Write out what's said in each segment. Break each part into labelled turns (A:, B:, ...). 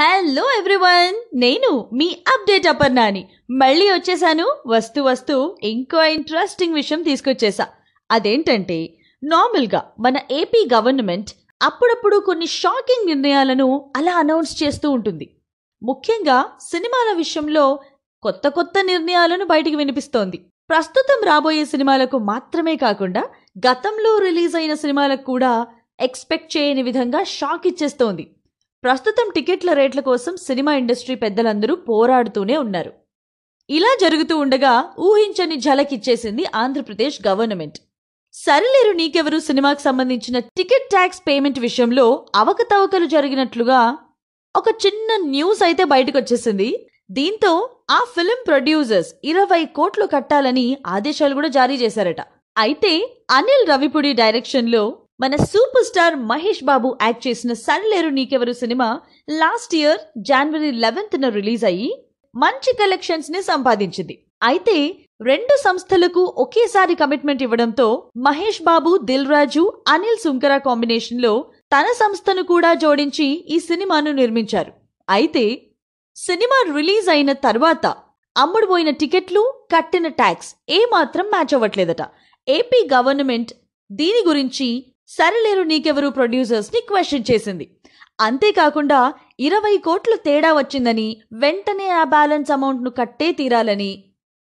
A: hello everyone నేను మీ update అపర్ణాని మళ్ళీ వచ్చేసాను వస్తూ వస్తూ ఇంకో ఇంట్రెస్టింగ్ విషయం తీసుకొచ్చేసా అదేంటంటే నార్మల్గా మన ఏపీ గవర్నమెంట్ అప్పుడప్పుడు కొన్ని షాకింగ్ నిర్ణయాలను అలా అనౌన్స్ చేస్తూ ఉంటుంది ముఖ్యంగా సినిమాల విషయంలో కొత్త కొత్త నిర్ణయాలను బయటికి వినిపిస్తోంది ప్రస్తుతం రాబోయే సినిమాలకు మాత్రమే కాకుండా గతంలో రిలీజ్ అయిన సినిమాలకు కూడా ఎక్స్పెక్ట్ చేయని విధంగా షాక్ ఇచ్చేస్తోంది ప్రస్తుతం టికెట్ల రేట్ల కోసం సినిమా ఇండస్ట్రీ పెద్దలందరూ పోరాడుతూనే ఉన్నారు ఇలా జరుగుతూ ఉండగా ఊహించని ఝలకిచ్చేసింది ఆంధ్రప్రదేశ్ గవర్నమెంట్ సరిలేరు నీకెవరు సినిమాకు సంబంధించిన టికెట్ ట్యాక్స్ పేమెంట్ విషయంలో అవకతవకలు జరిగినట్లుగా ఒక చిన్న న్యూస్ అయితే బయటకొచ్చేసింది దీంతో ఆ ఫిలిం ప్రొడ్యూసర్స్ ఇరవై కోట్లు కట్టాలని ఆదేశాలు కూడా జారీ చేశారట అయితే అనిల్ రవిపుడి డైరెక్షన్లో మన super star Mahesh Babu act చేసిన లేరు నీకెవరు సినిమా లాస్ట్ ఇయర్ జనవరి లెవెన్త్న రిలీజ్ అయ్యి మంచి కలెక్షన్స్ ని సంపాదించింది అయితే రెండు సంస్థలకు ఒకేసారి కమిట్మెంట్ ఇవ్వడంతో మహేష్ బాబు దిల్ రాజు అనిల్ సుంకర కాంబినేషన్ లో తన సంస్థను కూడా జోడించి ఈ సినిమాను నిర్మించారు అయితే సినిమా రిలీజ్ అయిన తర్వాత అమ్ముడుపోయిన టికెట్లు కట్టిన ట్యాక్స్ ఏమాత్రం మ్యాచ్ అవ్వట్లేదట ఏపీ గవర్నమెంట్ దీని గురించి సరలేరు నీకెవరు ప్రొడ్యూసర్స్ని క్వశ్చన్ చేసింది అంతేకాకుండా ఇరవై కోట్లు తేడా వచ్చిందని వెంటనే ఆ బ్యాలెన్స్ అమౌంట్ను కట్టే తీరాలని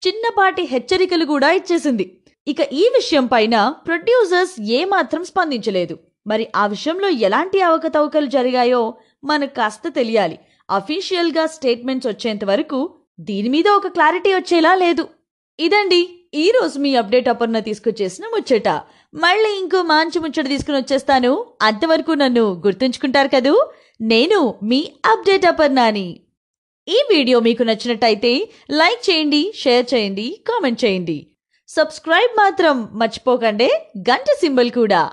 A: చిన్నపాటి హెచ్చరికలు కూడా ఇచ్చేసింది ఇక ఈ విషయం పైన ప్రొడ్యూసర్స్ ఏమాత్రం స్పందించలేదు మరి ఆ విషయంలో ఎలాంటి అవకతవకలు జరిగాయో మనకు కాస్త తెలియాలి అఫీషియల్గా స్టేట్మెంట్స్ వచ్చేంత వరకు దీని మీద ఒక క్లారిటీ వచ్చేలా లేదు ఇదండి ఈరోజు మీ అప్డేట్ అపర్ణ తీసుకొచ్చేసిన ముచ్చట మళ్ళీ ఇంకో మాంచి ముచ్చట తీసుకుని వచ్చేస్తాను అంతవరకు నన్ను గుర్తుంచుకుంటారు కదూ నేను మీ అప్డేట్ అపర్నాని ఈ వీడియో మీకు నచ్చినట్టయితే లైక్ చేయండి షేర్ చేయండి కామెంట్ చేయండి సబ్స్క్రైబ్ మాత్రం మర్చిపోకండి గంట సింబల్ కూడా